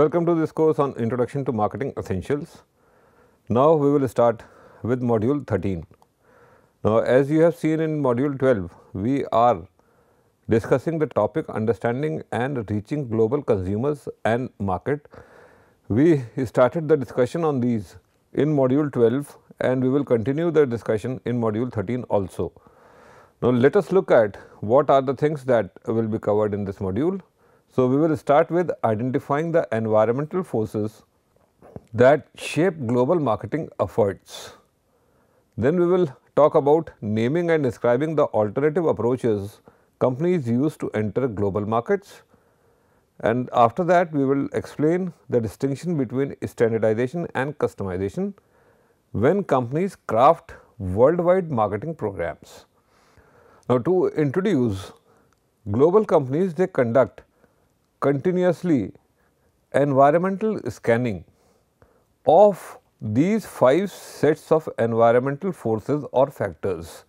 Welcome to this course on Introduction to Marketing Essentials. Now, we will start with module 13. Now, as you have seen in module 12, we are discussing the topic understanding and reaching global consumers and market. We started the discussion on these in module 12 and we will continue the discussion in module 13 also. Now, let us look at what are the things that will be covered in this module. So, we will start with identifying the environmental forces that shape global marketing efforts. Then we will talk about naming and describing the alternative approaches companies use to enter global markets. And after that, we will explain the distinction between standardization and customization when companies craft worldwide marketing programs. Now, to introduce global companies, they conduct continuously environmental scanning of these five sets of environmental forces or factors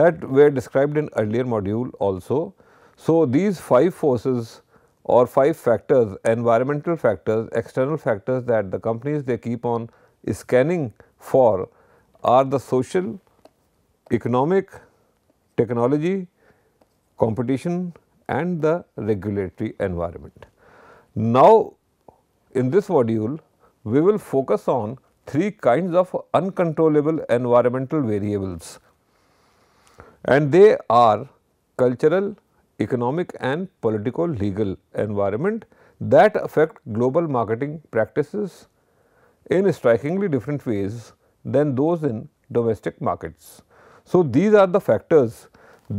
that were described in earlier module also. So, these five forces or five factors environmental factors external factors that the companies they keep on scanning for are the social economic technology competition and the regulatory environment. Now, in this module, we will focus on three kinds of uncontrollable environmental variables and they are cultural, economic and political legal environment that affect global marketing practices in strikingly different ways than those in domestic markets. So, these are the factors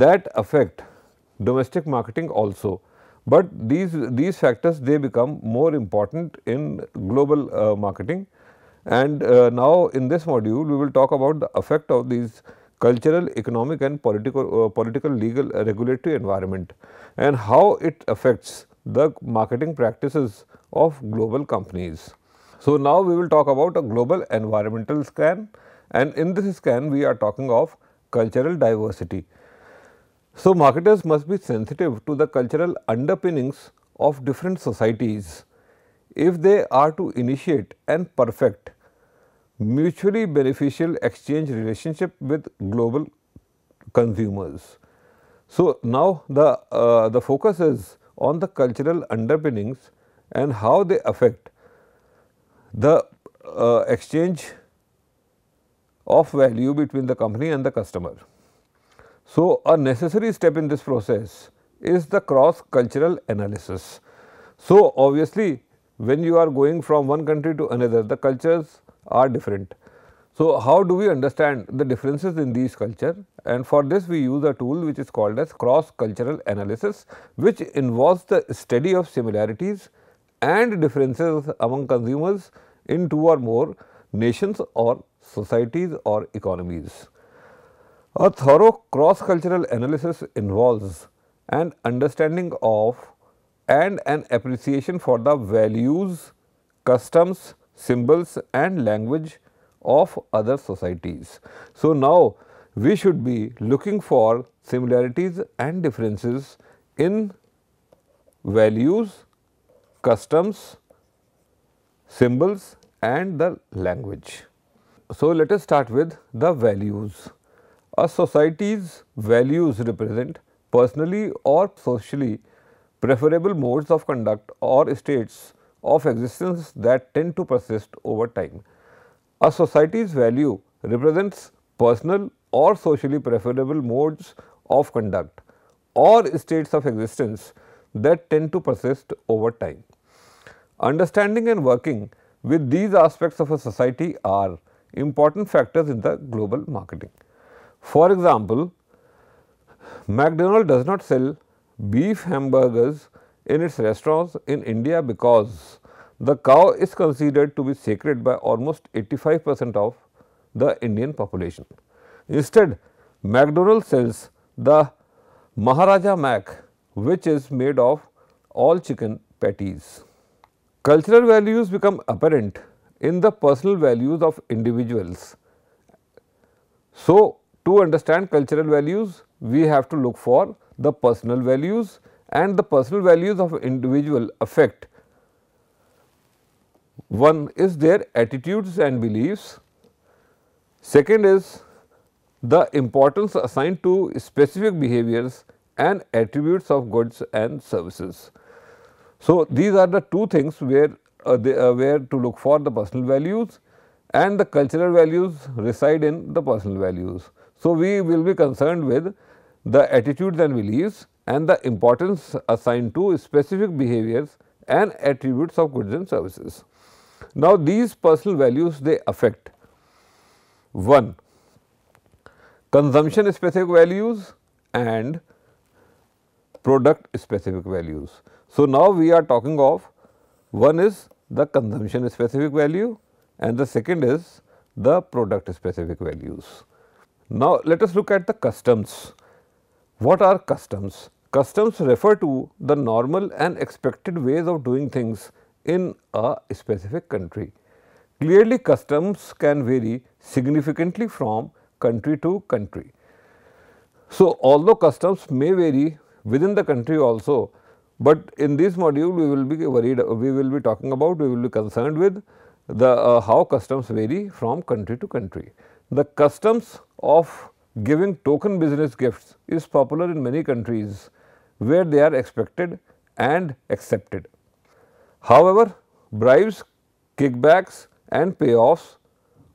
that affect domestic marketing also. But these, these factors they become more important in global uh, marketing and uh, now in this module we will talk about the effect of these cultural, economic and political, uh, political legal uh, regulatory environment and how it affects the marketing practices of global companies. So, now we will talk about a global environmental scan and in this scan we are talking of cultural diversity. So, marketers must be sensitive to the cultural underpinnings of different societies if they are to initiate and perfect mutually beneficial exchange relationship with global consumers. So, now the, uh, the focus is on the cultural underpinnings and how they affect the uh, exchange of value between the company and the customer. So, a necessary step in this process is the cross cultural analysis. So, obviously, when you are going from one country to another, the cultures are different. So, how do we understand the differences in these culture and for this we use a tool which is called as cross cultural analysis which involves the study of similarities and differences among consumers in two or more nations or societies or economies. A thorough cross-cultural analysis involves an understanding of and an appreciation for the values, customs, symbols and language of other societies. So, now we should be looking for similarities and differences in values, customs, symbols and the language. So, let us start with the values. A society's values represent personally or socially preferable modes of conduct or states of existence that tend to persist over time. A society's value represents personal or socially preferable modes of conduct or states of existence that tend to persist over time. Understanding and working with these aspects of a society are important factors in the global marketing. For example, McDonald's does not sell beef hamburgers in its restaurants in India because the cow is considered to be sacred by almost 85 percent of the Indian population. Instead, McDonald's sells the Maharaja Mac which is made of all chicken patties. Cultural values become apparent in the personal values of individuals. So, to understand cultural values, we have to look for the personal values and the personal values of individual affect. One is their attitudes and beliefs. Second is the importance assigned to specific behaviors and attributes of goods and services. So, these are the two things where uh, they, uh, where to look for the personal values and the cultural values reside in the personal values. So, we will be concerned with the attitudes and beliefs and the importance assigned to specific behaviors and attributes of goods and services. Now, these personal values they affect 1 consumption specific values and product specific values. So, now we are talking of one is the consumption specific value and the second is the product specific values. Now, let us look at the customs. What are customs? Customs refer to the normal and expected ways of doing things in a specific country. Clearly, customs can vary significantly from country to country. So, although customs may vary within the country also, but in this module we will be worried, we will be talking about, we will be concerned with the uh, how customs vary from country to country. The customs of giving token business gifts is popular in many countries where they are expected and accepted. However, bribes, kickbacks and payoffs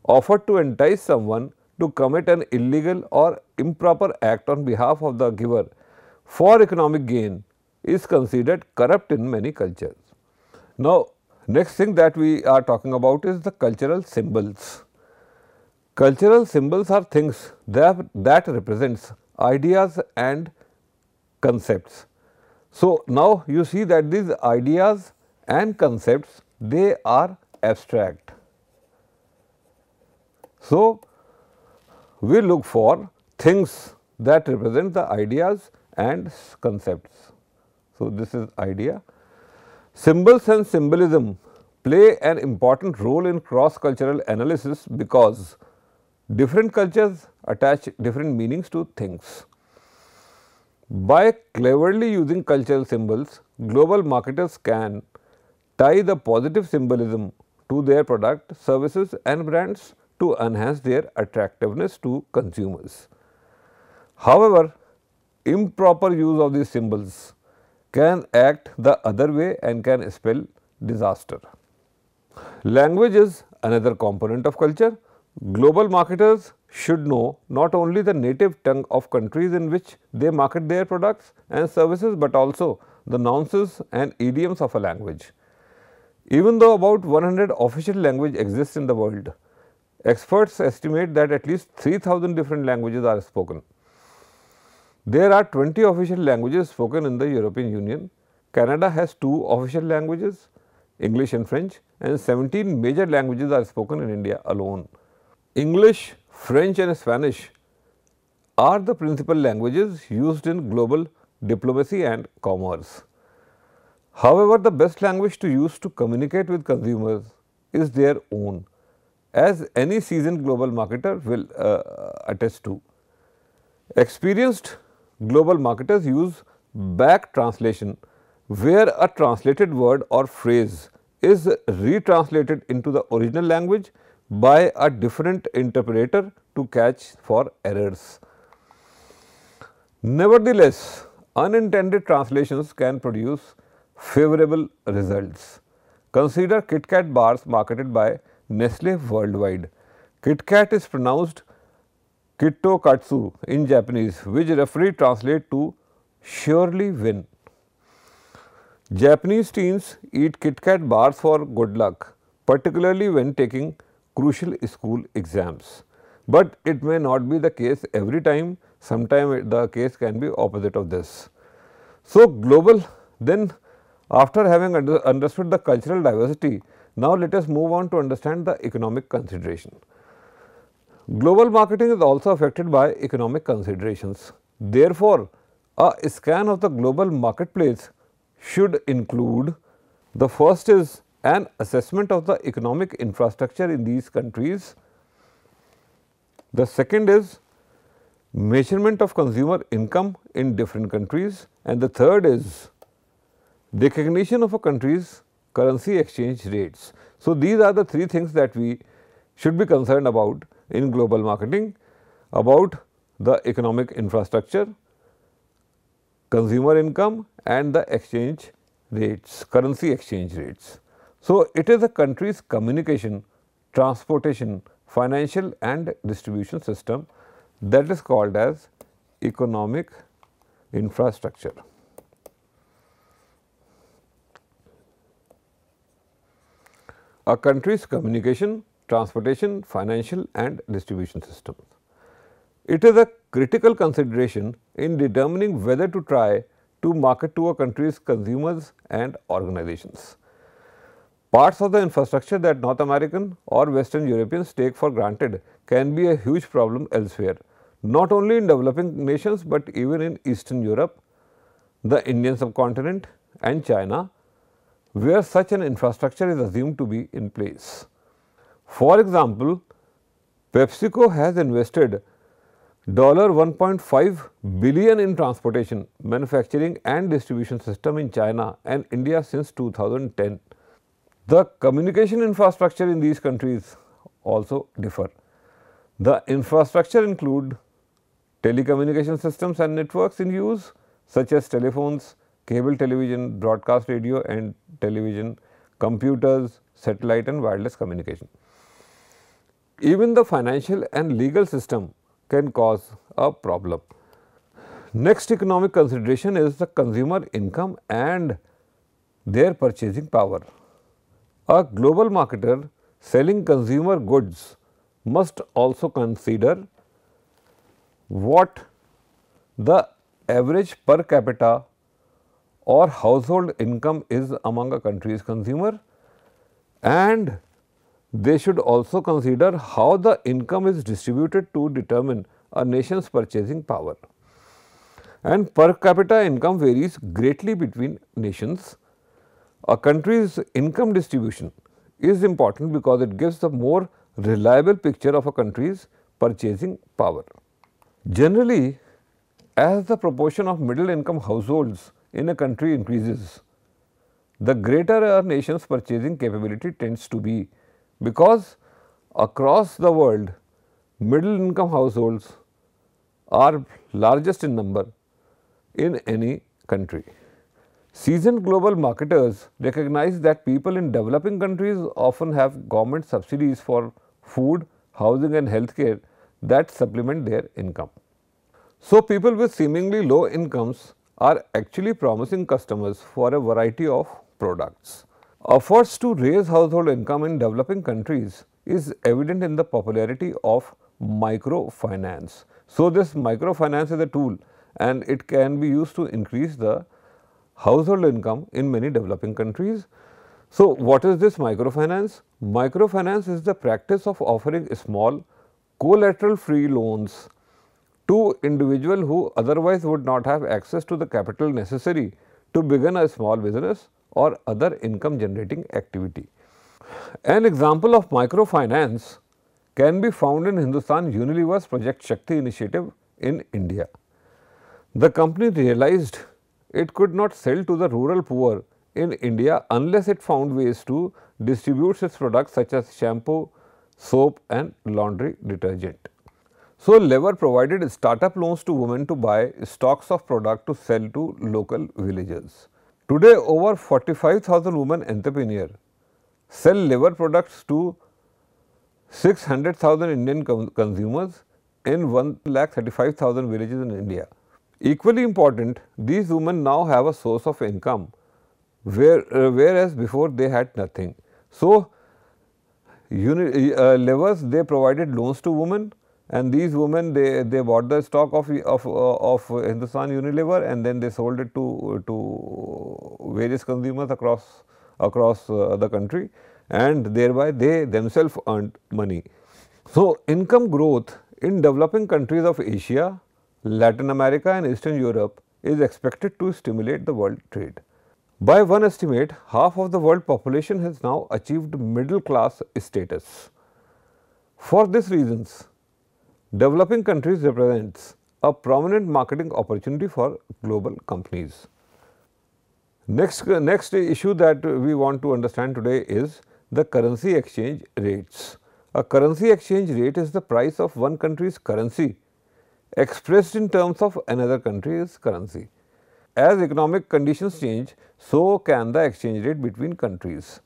offered to entice someone to commit an illegal or improper act on behalf of the giver for economic gain is considered corrupt in many cultures. Now, next thing that we are talking about is the cultural symbols. Cultural symbols are things that, that represents ideas and concepts. So, now you see that these ideas and concepts they are abstract. So, we look for things that represent the ideas and concepts. So, this is idea. Symbols and symbolism play an important role in cross cultural analysis because different cultures attach different meanings to things. By cleverly using cultural symbols, global marketers can tie the positive symbolism to their product, services and brands to enhance their attractiveness to consumers. However, improper use of these symbols can act the other way and can spell disaster. Language is another component of culture Global marketers should know not only the native tongue of countries in which they market their products and services, but also the nouns and idioms of a language. Even though about 100 official languages exist in the world, experts estimate that at least 3000 different languages are spoken. There are 20 official languages spoken in the European Union. Canada has two official languages, English and French, and 17 major languages are spoken in India alone. English, French and Spanish are the principal languages used in global diplomacy and commerce. However, the best language to use to communicate with consumers is their own as any seasoned global marketer will uh, attest to. Experienced global marketers use back translation where a translated word or phrase is retranslated into the original language by a different interpreter to catch for errors. Nevertheless, unintended translations can produce favorable results. Consider KitKat bars marketed by Nestle worldwide. KitKat is pronounced Kitto Katsu in Japanese, which roughly translates to surely win. Japanese teens eat KitKat bars for good luck, particularly when taking crucial school exams. But it may not be the case every time, sometimes the case can be opposite of this. So, global then after having under understood the cultural diversity, now let us move on to understand the economic consideration. Global marketing is also affected by economic considerations. Therefore, a scan of the global marketplace should include the first is an assessment of the economic infrastructure in these countries. The second is measurement of consumer income in different countries and the third is recognition of a country's currency exchange rates. So, these are the three things that we should be concerned about in global marketing about the economic infrastructure, consumer income and the exchange rates, currency exchange rates. So, it is a country's communication, transportation, financial and distribution system that is called as economic infrastructure. A country's communication, transportation, financial and distribution system. It is a critical consideration in determining whether to try to market to a country's consumers and organizations. Parts of the infrastructure that North American or Western Europeans take for granted can be a huge problem elsewhere, not only in developing nations, but even in Eastern Europe, the Indian subcontinent and China, where such an infrastructure is assumed to be in place. For example, PepsiCo has invested $1.5 billion in transportation, manufacturing and distribution system in China and India since 2010. The communication infrastructure in these countries also differ. The infrastructure include telecommunication systems and networks in use such as telephones, cable television, broadcast radio and television, computers, satellite and wireless communication. Even the financial and legal system can cause a problem. Next economic consideration is the consumer income and their purchasing power. A global marketer selling consumer goods must also consider what the average per capita or household income is among a country's consumer and they should also consider how the income is distributed to determine a nation's purchasing power. And per capita income varies greatly between nations a country's income distribution is important because it gives a more reliable picture of a country's purchasing power. Generally, as the proportion of middle income households in a country increases, the greater a nation's purchasing capability tends to be because across the world middle income households are largest in number in any country. Seasoned global marketers recognize that people in developing countries often have government subsidies for food, housing and healthcare that supplement their income. So, people with seemingly low incomes are actually promising customers for a variety of products. Efforts to raise household income in developing countries is evident in the popularity of microfinance. So, this microfinance is a tool and it can be used to increase the household income in many developing countries. So, what is this microfinance? Microfinance is the practice of offering small collateral free loans to individuals who otherwise would not have access to the capital necessary to begin a small business or other income generating activity. An example of microfinance can be found in Hindustan Unilever's Project Shakti initiative in India. The company realized it could not sell to the rural poor in India unless it found ways to distribute its products such as shampoo, soap and laundry detergent. So, Lever provided startup loans to women to buy stocks of product to sell to local villagers. Today, over 45,000 women entrepreneurs sell Lever products to 600,000 Indian consumers in 1,35,000 villages in India. Equally important, these women now have a source of income, where, uh, whereas before they had nothing. So, uni, uh, levers they provided loans to women and these women they, they bought the stock of, of, uh, of Hindustan Unilever and then they sold it to, to various consumers across, across uh, the country and thereby they themselves earned money. So, income growth in developing countries of Asia Latin America and Eastern Europe is expected to stimulate the world trade. By one estimate, half of the world population has now achieved middle class status. For these reasons, developing countries represents a prominent marketing opportunity for global companies. Next, next issue that we want to understand today is the currency exchange rates. A currency exchange rate is the price of one country's currency expressed in terms of another country's currency. As economic conditions change, so can the exchange rate between countries.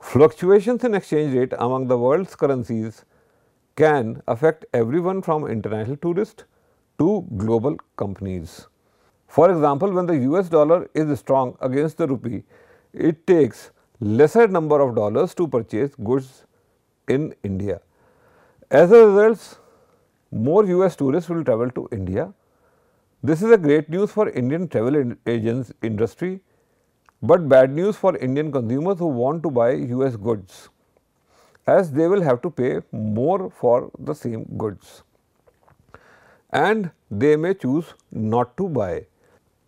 Fluctuations in exchange rate among the world's currencies can affect everyone from international tourists to global companies. For example, when the US dollar is strong against the rupee, it takes lesser number of dollars to purchase goods in India. As a result, more US tourists will travel to India. This is a great news for Indian travel in agents industry, but bad news for Indian consumers who want to buy US goods as they will have to pay more for the same goods and they may choose not to buy.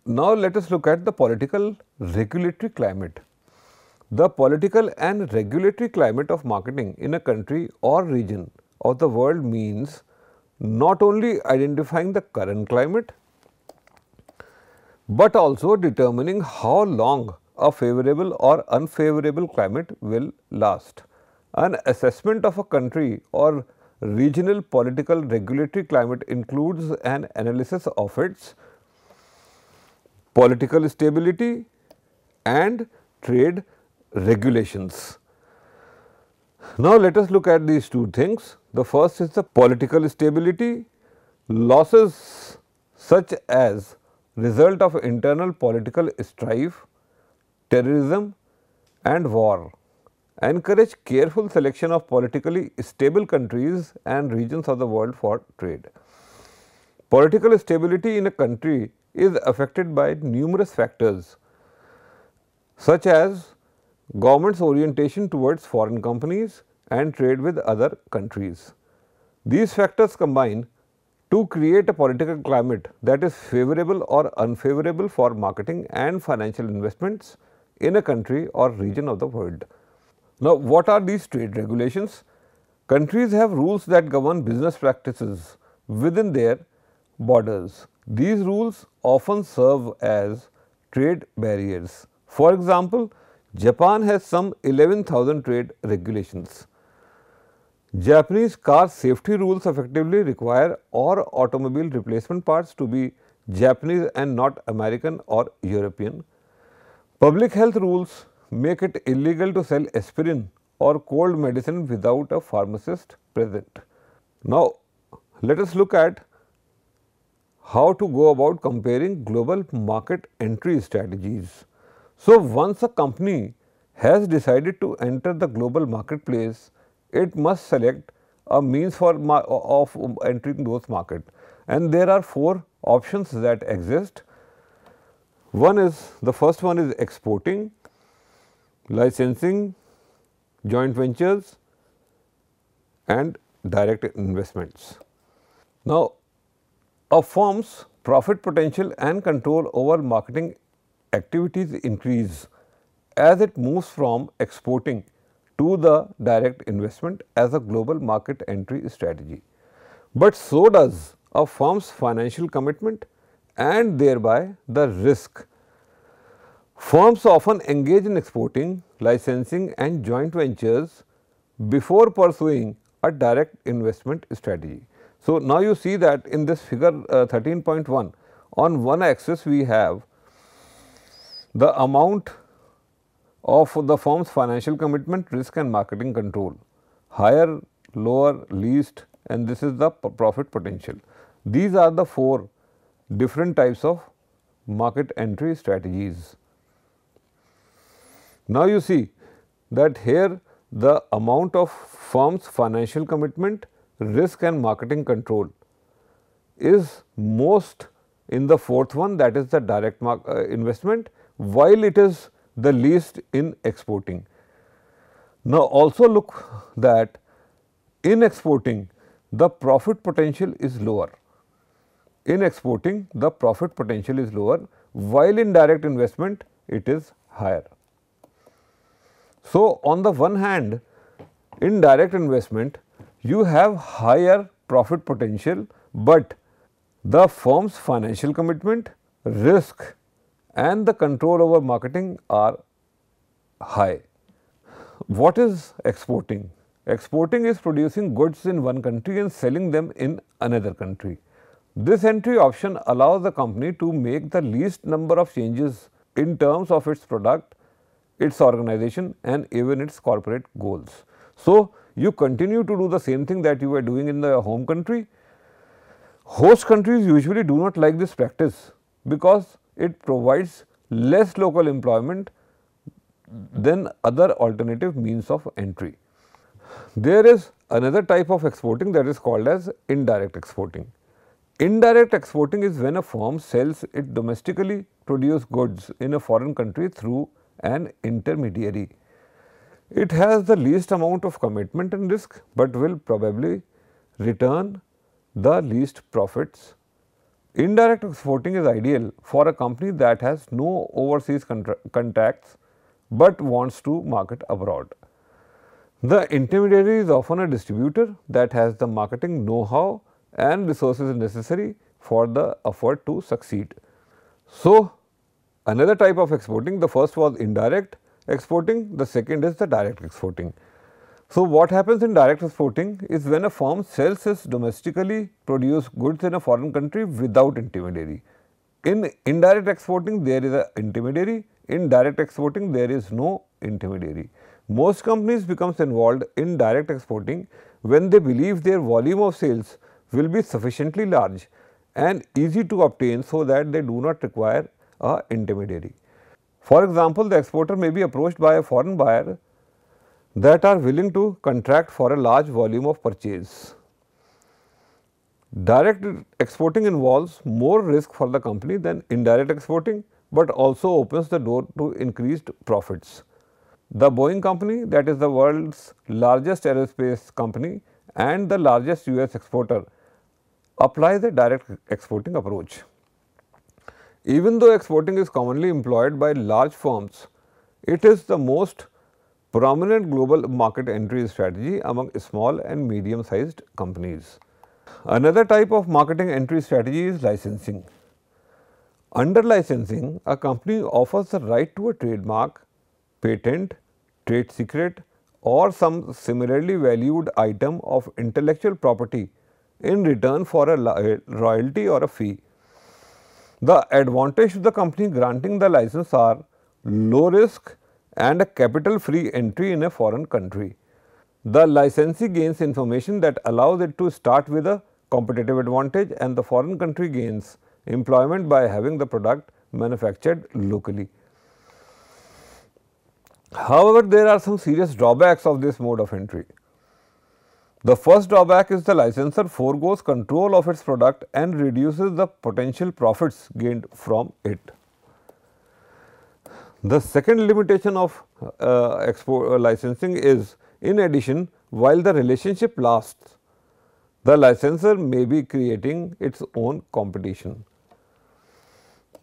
Now, let us look at the political regulatory climate. The political and regulatory climate of marketing in a country or region of the world means not only identifying the current climate, but also determining how long a favorable or unfavorable climate will last. An assessment of a country or regional political regulatory climate includes an analysis of its political stability and trade regulations. Now, let us look at these two things. The first is the political stability. Losses such as result of internal political strife, terrorism and war encourage careful selection of politically stable countries and regions of the world for trade. Political stability in a country is affected by numerous factors such as government's orientation towards foreign companies, and trade with other countries. These factors combine to create a political climate that is favorable or unfavorable for marketing and financial investments in a country or region of the world. Now, what are these trade regulations? Countries have rules that govern business practices within their borders. These rules often serve as trade barriers. For example, Japan has some 11,000 trade regulations. Japanese car safety rules effectively require all automobile replacement parts to be Japanese and not American or European. Public health rules make it illegal to sell aspirin or cold medicine without a pharmacist present. Now, let us look at how to go about comparing global market entry strategies. So, once a company has decided to enter the global marketplace, it must select a means for of entering those market. And there are four options that exist. One is the first one is exporting, licensing, joint ventures and direct investments. Now, a firm's profit potential and control over marketing activities increase as it moves from exporting to the direct investment as a global market entry strategy. But so does a firm's financial commitment and thereby the risk. Firms often engage in exporting, licensing and joint ventures before pursuing a direct investment strategy. So, now you see that in this figure uh, 13.1 on one axis we have the amount of the firm's financial commitment, risk and marketing control, higher, lower, least and this is the profit potential. These are the four different types of market entry strategies. Now, you see that here the amount of firm's financial commitment, risk and marketing control is most in the fourth one that is the direct mark, uh, investment while it is the least in exporting. Now, also look that in exporting the profit potential is lower. In exporting the profit potential is lower while in direct investment it is higher. So, on the one hand in direct investment you have higher profit potential, but the firm's financial commitment, risk and the control over marketing are high. What is exporting? Exporting is producing goods in one country and selling them in another country. This entry option allows the company to make the least number of changes in terms of its product, its organization and even its corporate goals. So, you continue to do the same thing that you were doing in the home country. Host countries usually do not like this practice because it provides less local employment than other alternative means of entry. There is another type of exporting that is called as indirect exporting. Indirect exporting is when a firm sells it domestically produced goods in a foreign country through an intermediary. It has the least amount of commitment and risk, but will probably return the least profits Indirect exporting is ideal for a company that has no overseas contacts but wants to market abroad. The intermediary is often a distributor that has the marketing know-how and resources necessary for the effort to succeed. So, another type of exporting, the first was indirect exporting, the second is the direct exporting. So, what happens in direct exporting is when a firm sells its domestically produced goods in a foreign country without intermediary. In indirect exporting, there is an intermediary. In direct exporting, there is no intermediary. Most companies becomes involved in direct exporting when they believe their volume of sales will be sufficiently large and easy to obtain so that they do not require a intermediary. For example, the exporter may be approached by a foreign buyer that are willing to contract for a large volume of purchase. Direct exporting involves more risk for the company than indirect exporting, but also opens the door to increased profits. The Boeing company that is the world's largest aerospace company and the largest US exporter applies a direct exporting approach. Even though exporting is commonly employed by large firms, it is the most prominent global market entry strategy among small and medium sized companies. Another type of marketing entry strategy is licensing. Under licensing, a company offers the right to a trademark, patent, trade secret or some similarly valued item of intellectual property in return for a royalty or a fee. The advantage to the company granting the license are low risk, and a capital free entry in a foreign country. The licensee gains information that allows it to start with a competitive advantage and the foreign country gains employment by having the product manufactured locally. However, there are some serious drawbacks of this mode of entry. The first drawback is the licensor foregoes control of its product and reduces the potential profits gained from it. The second limitation of uh, uh, licensing is in addition while the relationship lasts, the licensor may be creating its own competition.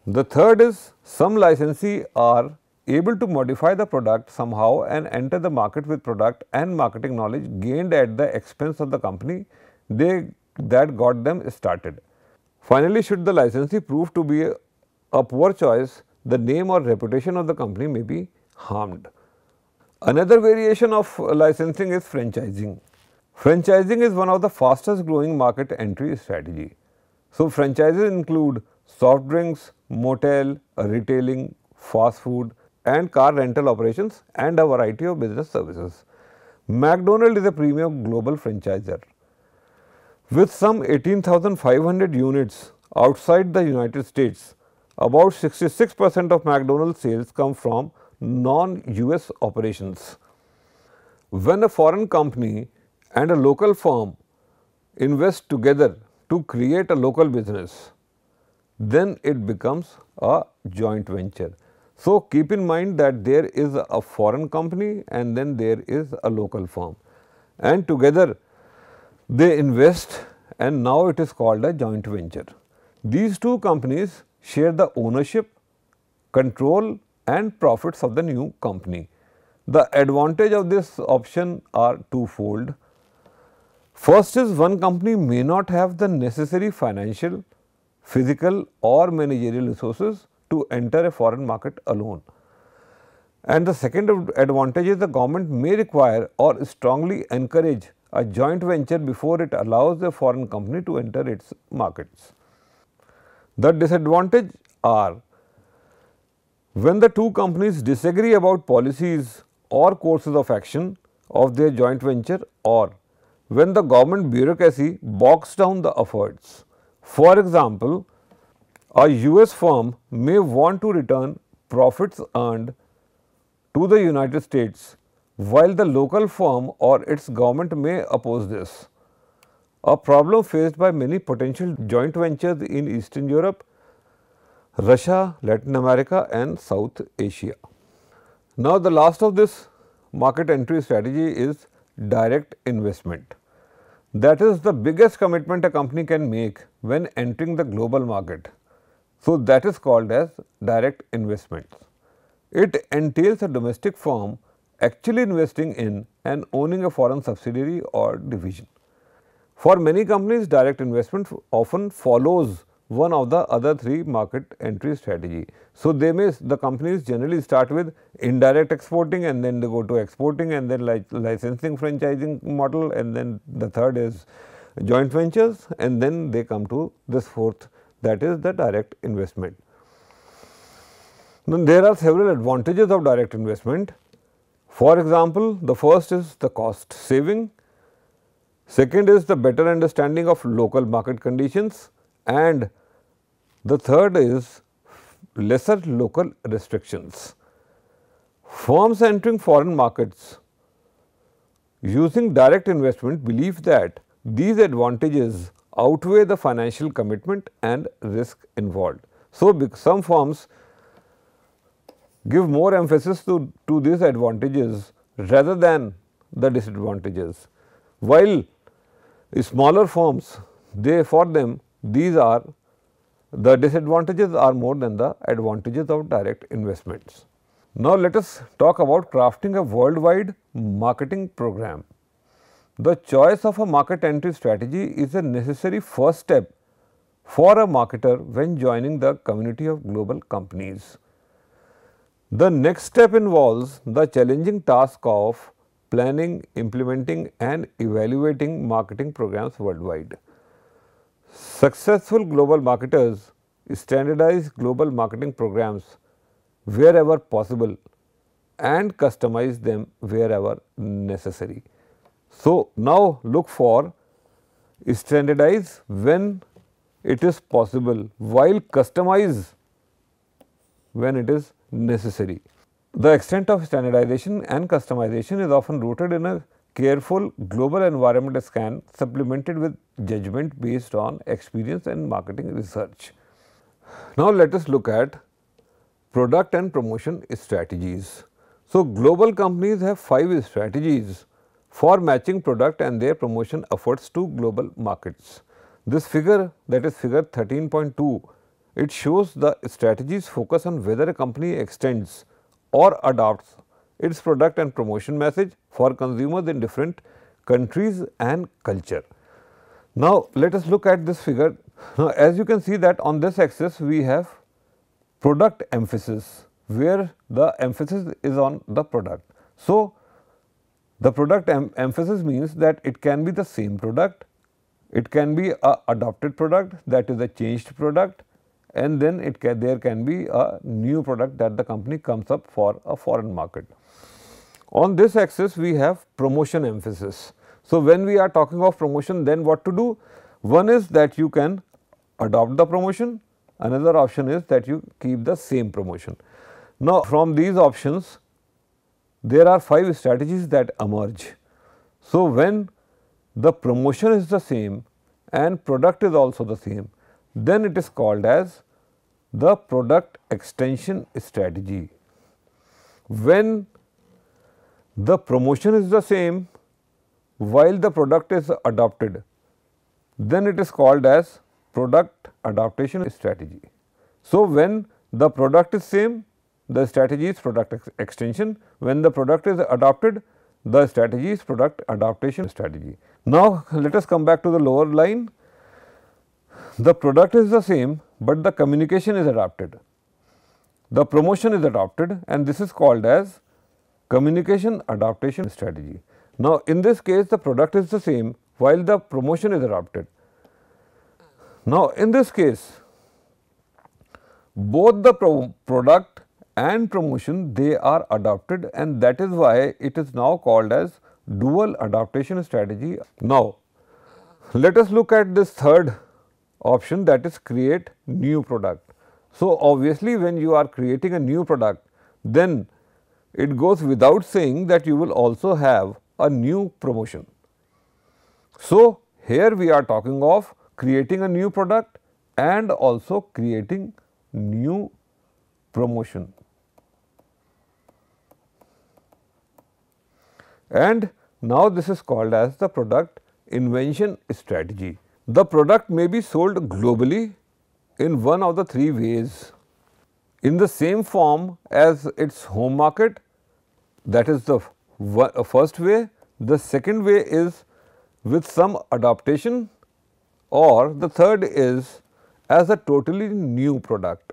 The third is some licensee are able to modify the product somehow and enter the market with product and marketing knowledge gained at the expense of the company they that got them started. Finally, should the licensee prove to be a, a poor choice, the name or reputation of the company may be harmed. Another variation of licensing is franchising. Franchising is one of the fastest growing market entry strategy. So, franchises include soft drinks, motel, retailing, fast food and car rental operations and a variety of business services. McDonald is a premium global franchisor. With some 18,500 units outside the United States, about 66 percent of McDonald's sales come from non-US operations. When a foreign company and a local firm invest together to create a local business, then it becomes a joint venture. So, keep in mind that there is a foreign company and then there is a local firm and together they invest and now it is called a joint venture. These two companies share the ownership, control and profits of the new company. The advantage of this option are twofold. First is one company may not have the necessary financial, physical or managerial resources to enter a foreign market alone. And the second advantage is the government may require or strongly encourage a joint venture before it allows a foreign company to enter its markets. The disadvantage are when the two companies disagree about policies or courses of action of their joint venture or when the government bureaucracy box down the efforts. For example, a US firm may want to return profits earned to the United States while the local firm or its government may oppose this a problem faced by many potential joint ventures in Eastern Europe, Russia, Latin America and South Asia. Now, the last of this market entry strategy is direct investment. That is the biggest commitment a company can make when entering the global market. So, that is called as direct investments. It entails a domestic firm actually investing in and owning a foreign subsidiary or division. For many companies, direct investment often follows one of the other three market entry strategy. So, they may the companies generally start with indirect exporting and then they go to exporting and then like licensing franchising model and then the third is joint ventures and then they come to this fourth that is the direct investment. Then there are several advantages of direct investment. For example, the first is the cost saving Second is the better understanding of local market conditions and the third is lesser local restrictions. Firms entering foreign markets using direct investment believe that these advantages outweigh the financial commitment and risk involved. So, some firms give more emphasis to, to these advantages rather than the disadvantages, while smaller firms they for them these are the disadvantages are more than the advantages of direct investments. Now, let us talk about crafting a worldwide marketing program. The choice of a market entry strategy is a necessary first step for a marketer when joining the community of global companies. The next step involves the challenging task of planning, implementing and evaluating marketing programs worldwide. Successful global marketers standardize global marketing programs wherever possible and customize them wherever necessary. So, now look for standardize when it is possible while customize when it is necessary. The extent of standardization and customization is often rooted in a careful global environment scan supplemented with judgment based on experience and marketing research. Now, let us look at product and promotion strategies. So, global companies have 5 strategies for matching product and their promotion efforts to global markets. This figure that is figure 13.2, it shows the strategies focus on whether a company extends or adopts its product and promotion message for consumers in different countries and culture. Now, let us look at this figure. Now, as you can see that on this axis we have product emphasis where the emphasis is on the product. So, the product em emphasis means that it can be the same product, it can be a adopted product that is a changed product and then it can, there can be a new product that the company comes up for a foreign market. On this axis we have promotion emphasis. So, when we are talking of promotion then what to do? One is that you can adopt the promotion, another option is that you keep the same promotion. Now, from these options there are 5 strategies that emerge. So, when the promotion is the same and product is also the same, then it is called as the product extension strategy. When the promotion is the same while the product is adopted, then it is called as product adaptation strategy. So, when the product is same, the strategy is product ex extension. When the product is adopted, the strategy is product adaptation strategy. Now, let us come back to the lower line. The product is the same, but the communication is adapted. The promotion is adopted and this is called as communication adaptation strategy. Now, in this case the product is the same while the promotion is adopted. Now, in this case both the pro product and promotion they are adopted and that is why it is now called as dual adaptation strategy. Now, let us look at this third option that is create new product. So, obviously, when you are creating a new product, then it goes without saying that you will also have a new promotion. So, here we are talking of creating a new product and also creating new promotion. And now, this is called as the product invention strategy. The product may be sold globally in one of the three ways. In the same form as its home market, that is the uh, first way. The second way is with some adaptation or the third is as a totally new product.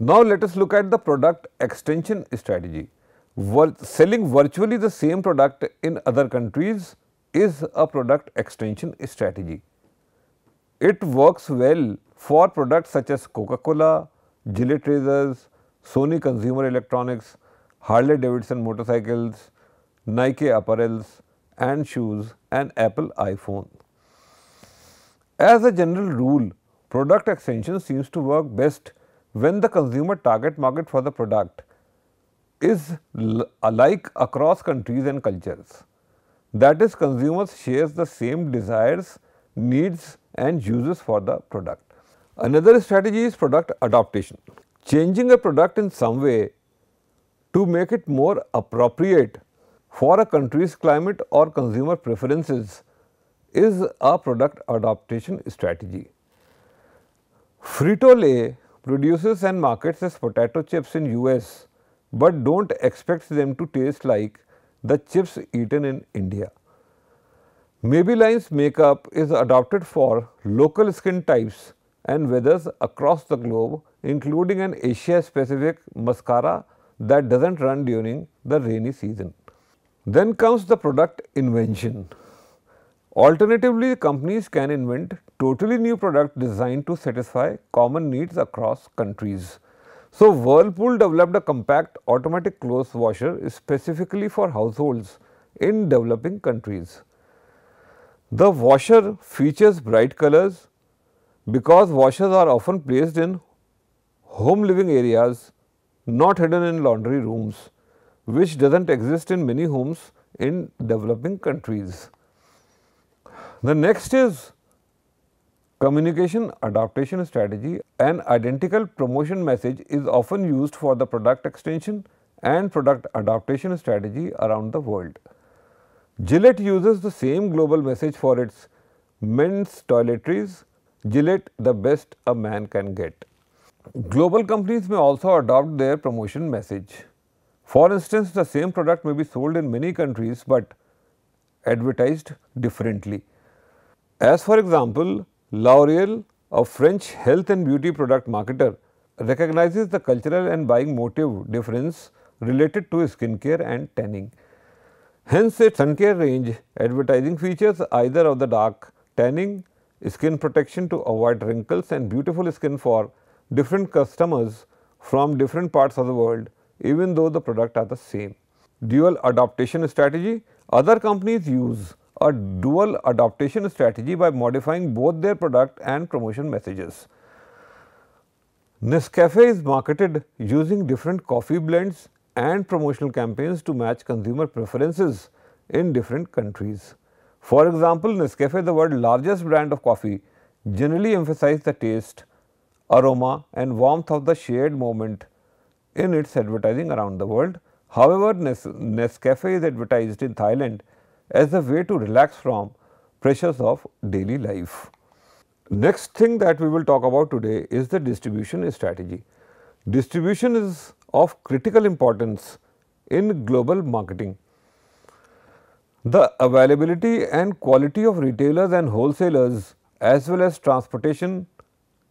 Now, let us look at the product extension strategy. selling virtually the same product in other countries is a product extension strategy it works well for products such as Coca-Cola, Gillette razors, Sony consumer electronics, Harley Davidson motorcycles, Nike apparels and shoes and Apple iPhone. As a general rule, product extension seems to work best when the consumer target market for the product is alike across countries and cultures. That is consumers share the same desires, needs and uses for the product. Another strategy is product adaptation. Changing a product in some way to make it more appropriate for a country's climate or consumer preferences is a product adaptation strategy. Frito-Lay produces and markets as potato chips in US, but do not expect them to taste like the chips eaten in India. Maybelline's makeup is adopted for local skin types and weathers across the globe including an Asia specific mascara that does not run during the rainy season. Then comes the product invention. Alternatively, companies can invent totally new product designed to satisfy common needs across countries. So, Whirlpool developed a compact automatic clothes washer specifically for households in developing countries. The washer features bright colors because washers are often placed in home living areas not hidden in laundry rooms which does not exist in many homes in developing countries. The next is communication adaptation strategy an identical promotion message is often used for the product extension and product adaptation strategy around the world. Gillette uses the same global message for its men's toiletries, Gillette the best a man can get. Global companies may also adopt their promotion message. For instance, the same product may be sold in many countries, but advertised differently. As for example, L'Oreal, a French health and beauty product marketer, recognizes the cultural and buying motive difference related to skincare and tanning. Hence, its sun care range advertising features either of the dark tanning, skin protection to avoid wrinkles and beautiful skin for different customers from different parts of the world even though the product are the same. Dual adaptation strategy other companies use a dual adaptation strategy by modifying both their product and promotion messages. Nescafe is marketed using different coffee blends and promotional campaigns to match consumer preferences in different countries. For example, Nescafe, the world's largest brand of coffee, generally emphasized the taste, aroma and warmth of the shared moment in its advertising around the world. However, Nes Nescafe is advertised in Thailand as a way to relax from pressures of daily life. Next thing that we will talk about today is the distribution strategy. Distribution is of critical importance in global marketing. The availability and quality of retailers and wholesalers as well as transportation,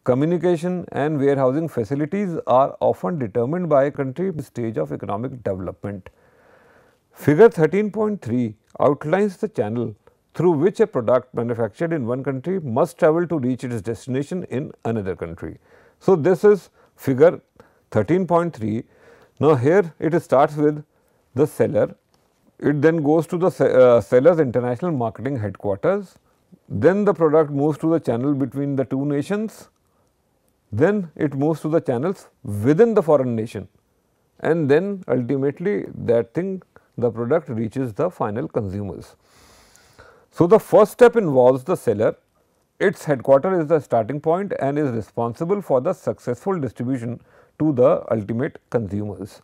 communication and warehousing facilities are often determined by a country stage of economic development. Figure 13.3 outlines the channel through which a product manufactured in one country must travel to reach its destination in another country. So, this is figure 13.3. Now, here it starts with the seller, it then goes to the uh, seller's international marketing headquarters, then the product moves to the channel between the two nations, then it moves to the channels within the foreign nation and then ultimately that thing the product reaches the final consumers. So, the first step involves the seller, its headquarter is the starting point and is responsible for the successful distribution to the ultimate consumers.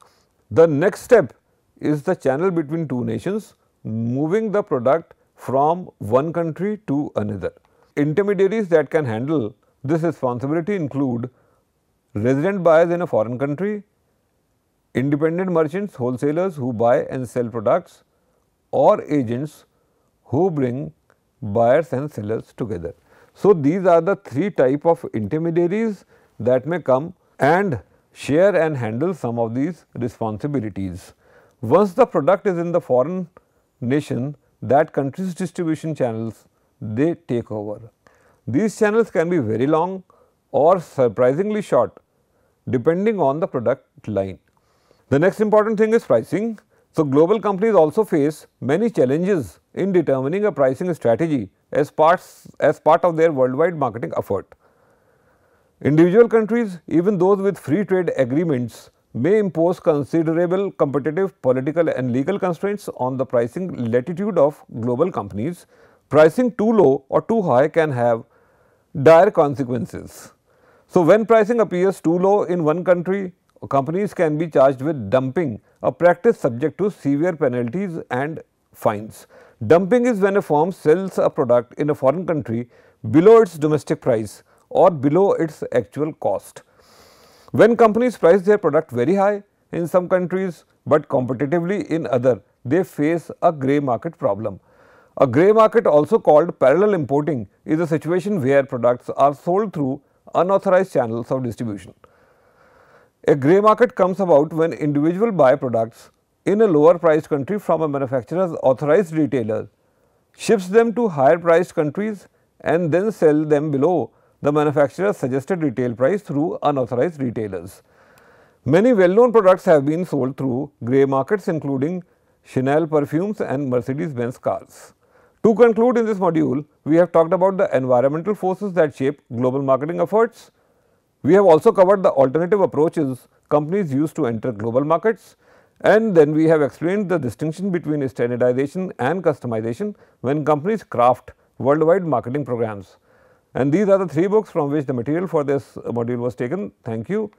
The next step is the channel between two nations moving the product from one country to another. Intermediaries that can handle this responsibility include resident buyers in a foreign country, independent merchants, wholesalers who buy and sell products or agents who bring buyers and sellers together. So, these are the three type of intermediaries that may come and share and handle some of these responsibilities. Once the product is in the foreign nation, that country's distribution channels they take over. These channels can be very long or surprisingly short depending on the product line. The next important thing is pricing. So, global companies also face many challenges in determining a pricing strategy as, parts, as part of their worldwide marketing effort. Individual countries, even those with free trade agreements, may impose considerable competitive, political and legal constraints on the pricing latitude of global companies. Pricing too low or too high can have dire consequences. So, when pricing appears too low in one country, companies can be charged with dumping, a practice subject to severe penalties and fines. Dumping is when a firm sells a product in a foreign country below its domestic price or below its actual cost. When companies price their product very high in some countries, but competitively in other, they face a grey market problem. A grey market also called parallel importing is a situation where products are sold through unauthorized channels of distribution. A grey market comes about when individual buy products in a lower priced country from a manufacturer's authorized retailer, ships them to higher priced countries and then sell them below the manufacturer suggested retail price through unauthorized retailers. Many well-known products have been sold through grey markets including Chanel perfumes and Mercedes-Benz cars. To conclude in this module, we have talked about the environmental forces that shape global marketing efforts. We have also covered the alternative approaches companies use to enter global markets and then we have explained the distinction between standardization and customization when companies craft worldwide marketing programs. And these are the three books from which the material for this module was taken. Thank you.